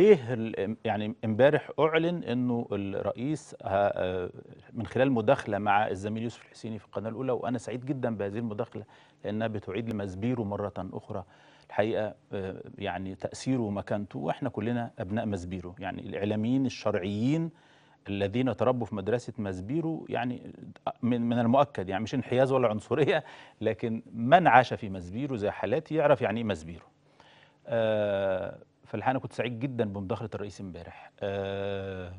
ليه يعني امبارح اعلن انه الرئيس آه، آه، من خلال مداخله مع الزميل يوسف الحسيني في القناه الاولى وانا سعيد جدا بهذه المداخله لانها بتعيد لمزبيره مره اخرى الحقيقه آه، يعني تاثيره ومكانته واحنا كلنا ابناء مزبيره يعني الاعلاميين الشرعيين الذين تربوا في مدرسه مزبيرو يعني من من المؤكد يعني مش انحياز ولا عنصريه لكن من عاش في مزبيرو زي حالاتي يعرف يعني ايه مزبيرو. آه فالحقيقه انا كنت سعيد جدا بمداخله الرئيس امبارح آه،